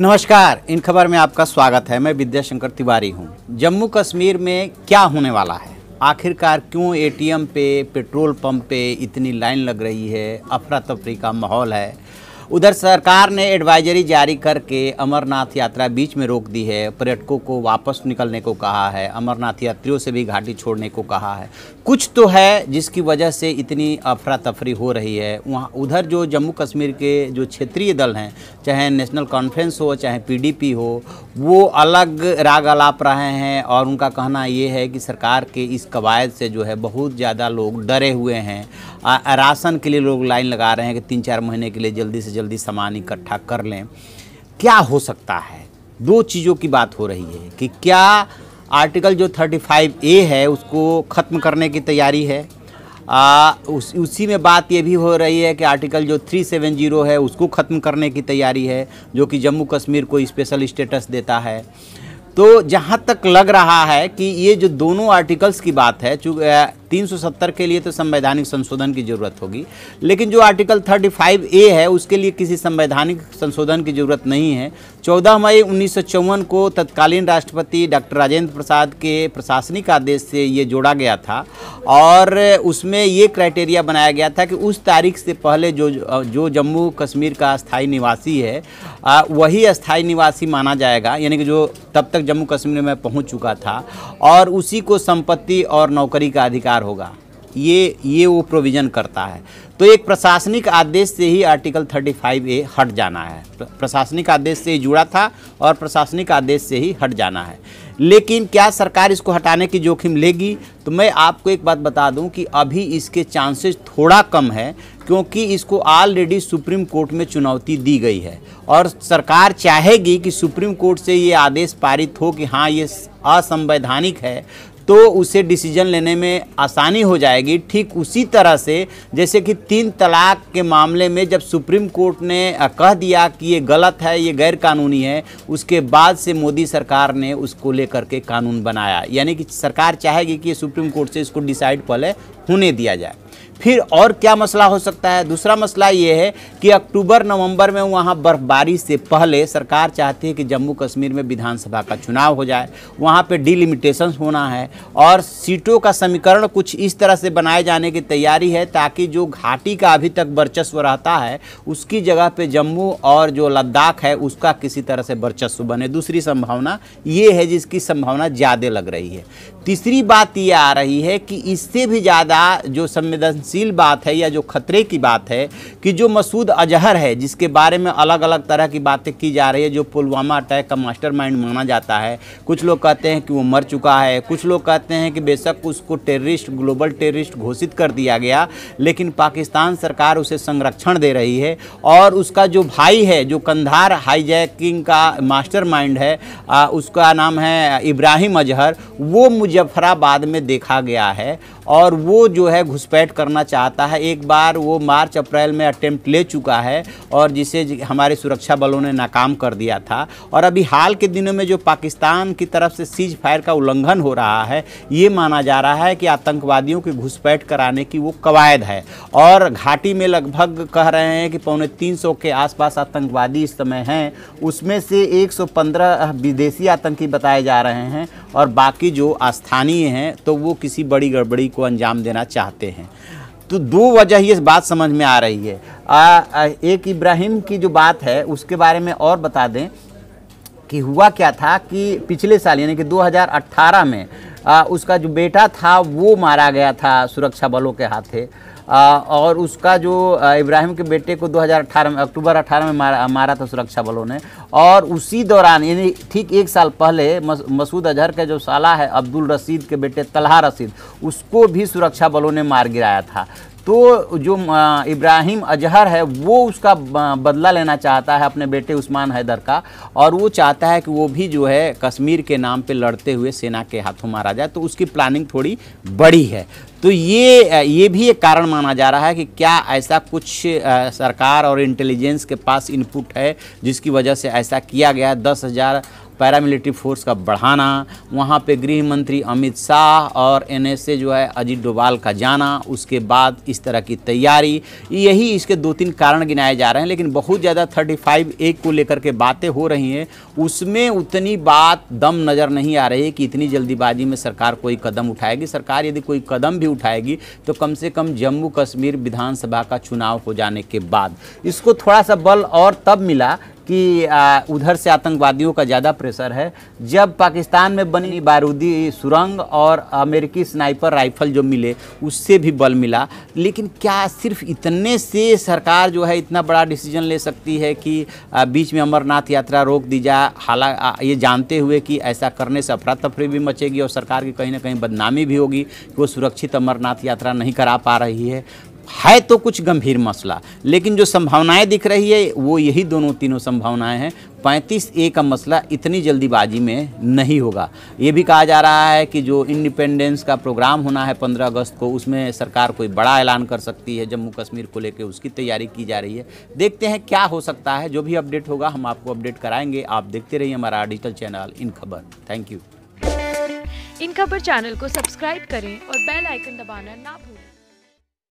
नमस्कार इन खबर में आपका स्वागत है मैं विद्याशंकर तिवारी हूँ जम्मू कश्मीर में क्या होने वाला है आखिरकार क्यों एटीएम पे पेट्रोल पंप पे इतनी लाइन लग रही है अफरा तफरी का माहौल है उधर सरकार ने एडवाइजरी जारी करके अमरनाथ यात्रा बीच में रोक दी है पर्यटकों को वापस निकलने को कहा है अमरनाथ यात्रियों से भी घाटी छोड़ने को कहा है कुछ तो है जिसकी वजह से इतनी अफरा तफरी हो रही है वहाँ उधर जो जम्मू कश्मीर के जो क्षेत्रीय दल हैं चाहे नेशनल कॉन्फ्रेंस हो चाहे पीडीपी हो वो अलग राग अलाप रहे हैं और उनका कहना ये है कि सरकार के इस कवायद से जो है बहुत ज़्यादा लोग डरे हुए हैं राशन के लिए लोग लाइन लगा रहे हैं कि तीन चार महीने के लिए जल्दी से जल्दी सामान इकट्ठा कर लें क्या हो सकता है दो चीज़ों की बात हो रही है कि क्या आर्टिकल जो 35 ए है उसको ख़त्म करने की तैयारी है आ, उस उसी में बात ये भी हो रही है कि आर्टिकल जो 370 है उसको ख़त्म करने की तैयारी है जो कि जम्मू कश्मीर को स्पेशल स्टेटस देता है तो जहाँ तक लग रहा है कि ये जो दोनों आर्टिकल्स की बात है चूँकि 370 के लिए तो संवैधानिक संशोधन की ज़रूरत होगी लेकिन जो आर्टिकल 35 ए है उसके लिए किसी संवैधानिक संशोधन की ज़रूरत नहीं है 14 मई उन्नीस को तत्कालीन राष्ट्रपति डॉक्टर राजेंद्र प्रसाद के प्रशासनिक आदेश से ये जोड़ा गया था और उसमें ये क्राइटेरिया बनाया गया था कि उस तारीख से पहले जो जो जम्मू कश्मीर का स्थायी निवासी है आ, वही स्थायी निवासी माना जाएगा यानी कि जो तब तक जम्मू कश्मीर में पहुँच चुका था और उसी को संपत्ति और नौकरी का अधिकार अधिकार होगा ये ये वो प्रोविज़न करता है तो एक प्रशासनिक आदेश से ही आर्टिकल 35 ए हट जाना है प्रशासनिक आदेश से जुड़ा था और प्रशासनिक आदेश से ही हट जाना है लेकिन क्या सरकार इसको हटाने की जोखिम लेगी तो मैं आपको एक बात बता दूं कि अभी इसके चांसेस थोड़ा कम है क्योंकि इसको ऑलरेडी सुप्रीम कोर्ट में चुनौती दी गई है और सरकार चाहेगी कि सुप्रीम कोर्ट से ये आदेश पारित हो कि हाँ ये असंवैधानिक है तो उसे डिसीजन लेने में आसानी हो जाएगी ठीक उसी तरह से जैसे कि तीन तलाक के मामले में जब सुप्रीम कोर्ट ने कह दिया कि ये गलत है ये गैर कानूनी है उसके बाद से मोदी सरकार ने उसको लेकर के कानून बनाया यानी कि सरकार चाहेगी कि सुप्रीम कोर्ट से इसको डिसाइड पहले होने दिया जाए फिर और क्या मसला हो सकता है दूसरा मसला ये है कि अक्टूबर नवंबर में वहाँ बर्फबारी से पहले सरकार चाहती है कि जम्मू कश्मीर में विधानसभा का चुनाव हो जाए वहाँ पे डिलिमिटेशन होना है और सीटों का समीकरण कुछ इस तरह से बनाए जाने की तैयारी है ताकि जो घाटी का अभी तक वर्चस्व रहता है उसकी जगह पर जम्मू और जो लद्दाख है उसका किसी तरह से वर्चस्व बने दूसरी संभावना ये है जिसकी संभावना ज़्यादा लग रही है तीसरी बात ये आ रही है कि इससे भी ज़्यादा जो संवेदन संवेदनशील बात है या जो खतरे की बात है कि जो मसूद अजहर है जिसके बारे में अलग अलग तरह की बातें की जा रही है जो पुलवामा अटैक का मास्टरमाइंड माना जाता है कुछ लोग कहते हैं कि वो मर चुका है कुछ लोग कहते हैं कि बेशक उसको टेररिस्ट ग्लोबल टेररिस्ट घोषित कर दिया गया लेकिन पाकिस्तान सरकार उसे संरक्षण दे रही है और उसका जो भाई है जो कंधार हाईजैकिंग का माइंड है आ, उसका नाम है इब्राहिम अजहर वो मुजफ्फराबाद में देखा गया है और वो जो है घुसपैठ करना चाहता है एक बार वो मार्च अप्रैल में अटैम्प्ट ले चुका है और जिसे हमारे सुरक्षा बलों ने नाकाम कर दिया था और अभी हाल के दिनों में जो पाकिस्तान की तरफ से सीज फायर का उल्लंघन हो रहा है ये माना जा रहा है कि आतंकवादियों की घुसपैठ कराने की वो कवायद है और घाटी में लगभग कह रहे हैं कि पौने तीन के आसपास आतंकवादी इस समय हैं उसमें से एक विदेशी आतंकी बताए जा रहे हैं और बाकी जो स्थानीय हैं तो वो किसी बड़ी गड़बड़ी को अंजाम देना चाहते हैं तो दो वजह ये बात समझ में आ रही है आ, आ, एक इब्राहिम की जो बात है उसके बारे में और बता दें कि हुआ क्या था कि पिछले साल यानी कि 2018 में आ, उसका जो बेटा था वो मारा गया था सुरक्षा बलों के हाथे और उसका जो इब्राहिम के बेटे को 2018 में अक्टूबर 18 में मारा मारा था सुरक्षा बलों ने और उसी दौरान यानी ठीक एक साल पहले मसूद अजहर का जो साला है अब्दुल रसीद के बेटे तलहा रसीद उसको भी सुरक्षा बलों ने मार गिराया था तो जो इब्राहिम अजहर है वो उसका बदला लेना चाहता है अपने बेटे उस्मान हैदर का और वो चाहता है कि वो भी जो है कश्मीर के नाम पे लड़ते हुए सेना के हाथों मारा जाए तो उसकी प्लानिंग थोड़ी बड़ी है तो ये ये भी एक कारण माना जा रहा है कि क्या ऐसा कुछ सरकार और इंटेलिजेंस के पास इनपुट है जिसकी वजह से ऐसा किया गया दस हज़ार पैरामिलिट्री फोर्स का बढ़ाना वहाँ पे गृह मंत्री अमित शाह और एन जो है अजीत डोभाल का जाना उसके बाद इस तरह की तैयारी यही इसके दो तीन कारण गिनाए जा रहे हैं लेकिन बहुत ज़्यादा थर्टी फाइव ए को लेकर के बातें हो रही हैं उसमें उतनी बात दम नज़र नहीं आ रही कि इतनी जल्दीबाजी में सरकार कोई कदम उठाएगी सरकार यदि कोई कदम भी उठाएगी तो कम से कम जम्मू कश्मीर विधानसभा का चुनाव हो जाने के बाद इसको थोड़ा सा बल और तब मिला कि आ, उधर से आतंकवादियों का ज़्यादा प्रेशर है जब पाकिस्तान में बनी बारूदी सुरंग और अमेरिकी स्नाइपर राइफल जो मिले उससे भी बल मिला लेकिन क्या सिर्फ इतने से सरकार जो है इतना बड़ा डिसीजन ले सकती है कि आ, बीच में अमरनाथ यात्रा रोक दी जाए हाला ये जानते हुए कि ऐसा करने से अफरा तफरी भी मचेगी और सरकार की कहीं ना कहीं बदनामी भी होगी कि वो सुरक्षित अमरनाथ यात्रा नहीं करा पा रही है है तो कुछ गंभीर मसला लेकिन जो संभावनाएं दिख रही है वो यही दोनों तीनों संभावनाएं हैं पैंतीस ए का मसला इतनी जल्दीबाजी में नहीं होगा ये भी कहा जा रहा है कि जो इंडिपेंडेंस का प्रोग्राम होना है पंद्रह अगस्त को उसमें सरकार कोई बड़ा ऐलान कर सकती है जम्मू कश्मीर को लेकर उसकी तैयारी की जा रही है देखते हैं क्या हो सकता है जो भी अपडेट होगा हम आपको अपडेट कराएंगे आप देखते रहिए हमारा डिजिटल चैनल इन खबर थैंक यू इन खबर चैनल को सब्सक्राइब करें और बेल आइकन दबाना ना भूलें